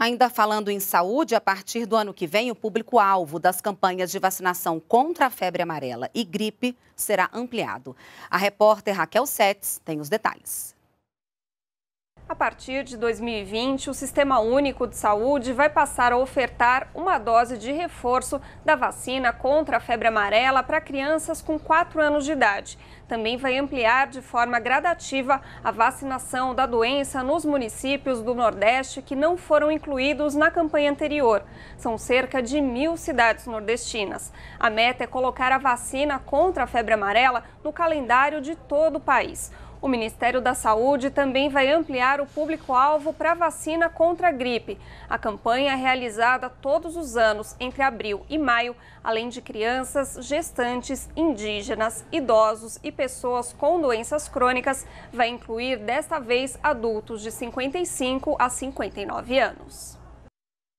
Ainda falando em saúde, a partir do ano que vem, o público-alvo das campanhas de vacinação contra a febre amarela e gripe será ampliado. A repórter Raquel Setes tem os detalhes. A partir de 2020, o Sistema Único de Saúde vai passar a ofertar uma dose de reforço da vacina contra a febre amarela para crianças com 4 anos de idade. Também vai ampliar de forma gradativa a vacinação da doença nos municípios do Nordeste que não foram incluídos na campanha anterior. São cerca de mil cidades nordestinas. A meta é colocar a vacina contra a febre amarela no calendário de todo o país. O Ministério da Saúde também vai ampliar o público-alvo para a vacina contra a gripe. A campanha é realizada todos os anos, entre abril e maio, além de crianças, gestantes, indígenas, idosos e pessoas com doenças crônicas, vai incluir desta vez adultos de 55 a 59 anos.